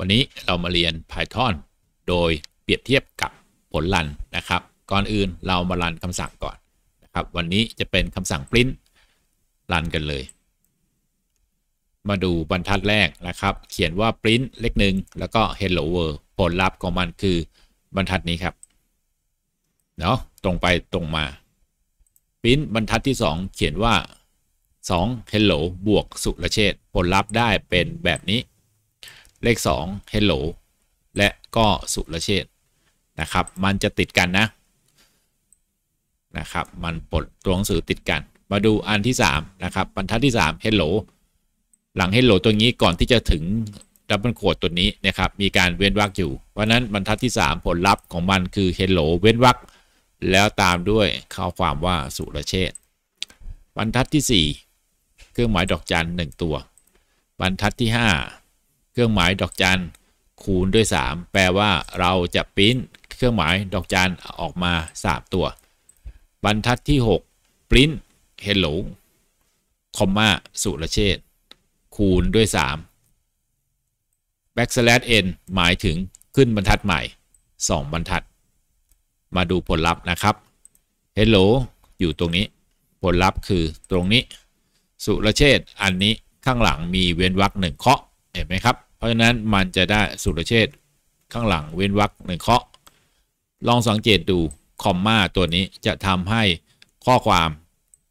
วันนี้เรามาเรียน Python โดยเปรียบเทียบกับผลลัน นะครับ ก่อนอื่นเรามารันคำสั่งก่อนนะครับ วันนี้จะเป็นคำสั่ง print รันกันเลย มาดูบรรทัดแรกนะครับ เขียนว่า print เลขหนึ่ง แล้วก็ hello world ผลลัพธ์ของมัน คือบรรทัดนี้ครับเนาะตรงไปตรงมา print บรรทัดที่ 2 เขียนว่า 2 hello บวกสุรเชษผลลัพธ์ได้เป็นแบบนี้เลข 2 Hello และก็สุรเชษนะครับ มันจะติดกันนะนะครับมันปลดตัวหนังสือติดกัน มาดูอันที่ 3 นะครับบรรทัดที่ 3 Hello หลัง Hello ตัวนี้ก่อนที่จะถึงดับเบิลโคดตัวนี้ นะครับ มีการเว้นวรรคอยู่เพราะนั้นบรรทัดที่ 3 ผลลัพธ์ของมันคือ Hello เว้นวรรคแล้วตามด้วยข้อความว่าสุรเชษบรรทัดที่4เครื่องหมายดอกจันหนึ่งตัว บรรทัดที่5เครื่องหมายดอกจันคูณด้วย 3 แปลว่าเราจะปริ้นเครื่องหมายดอกจันออกมา3ตัวบรรทัดที่6ปริ้นเฮลโหลคอมมาสุรเชษคูณด้วย 3 backslash n หมายถึงขึ้นบรรทัดใหม่ 2 บรรทัด มาดูผลลัพธ์นะครับเฮลโหลอยู่ตรงนี้ ผลลัพธ์คือตรงนี้ สุรเชษอันนี้ข้างหลังมีเว้นวรรคหนึ่งเคาะเห็นไหมครับเพราะฉะนั้นมันจะได้สุรเชษข้างหลังเว้นวรรคหนึ่งเคาะ ลองสังเกตดูคอมมาตัวนี้จะทำให้ข้อความ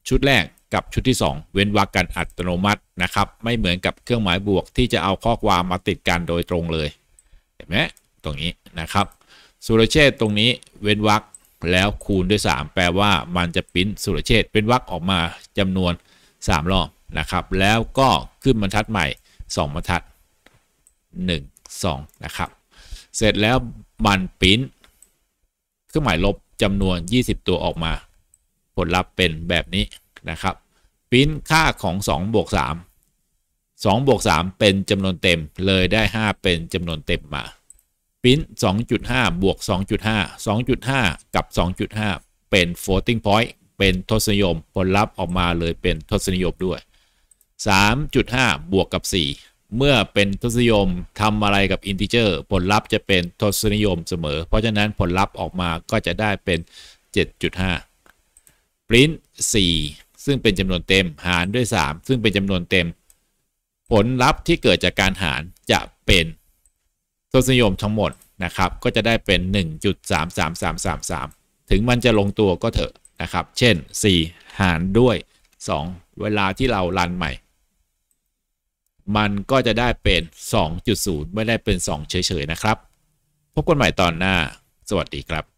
ชุดแรกกับชุดที่ 2 เว้นวรรคกันอัตโนมัตินะครับไม่เหมือนกับเครื่องหมายบวกที่จะเอาข้อความมาติดกันโดยตรงเลยเห็นไหมตรงนี้นะครับสุรเชษตรงนี้เว้นวรรคแล้วคูณด้วย 3 แปลว่ามันจะปิ้นสุรเชษเป็นวรรคออกมาจำนวน 3 รอบนะครับแล้วก็ขึ้นบรรทัดใหม่ 2 บรรทัด1 2 นะครับ เสร็จแล้วมันปิ้น เครื่องหมายลบจำนวน 20 ตัวออกมา ผลลัพธ์เป็นแบบนี้นะครับปิ้นค่าของ2บวก3 2บวก3เป็นจำนวนเต็มเลยได้ 5 เป็นจำนวนเต็มมาปิ้น 2.5บวก2.5 2.5 กับ 2.5 เป็น floating point เป็นทศนิยม ผลลัพธ์ออกมาเลยเป็นทศนิยมด้วย 3.5บวกกับ 4เมื่อเป็นทศนิยมทำอะไรกับอินทิเจอร์ผลลัพธ์จะเป็นทศนิยมเสมอ เพราะฉะนั้นผลลัพธ์ออกมาก็จะได้เป็น 7.5 print 4 ซึ่งเป็นจำนวนเต็มหารด้วย 3 ซึ่งเป็นจำนวนเต็ม ผลลัพธ์ที่เกิดจากการหารจะเป็น ทศนิยมทั้งหมดนะครับก็จะได้เป็น 1.33333 ถึงมันจะลงตัวก็เถอะนะครับ เช่น 4 หารด้วย 2 เวลาที่เรารันใหม่มันก็จะได้เป็น 2.0 ไม่ได้เป็น 2 เฉยๆนะครับ พบกันใหม่ตอนหน้าสวัสดีครับ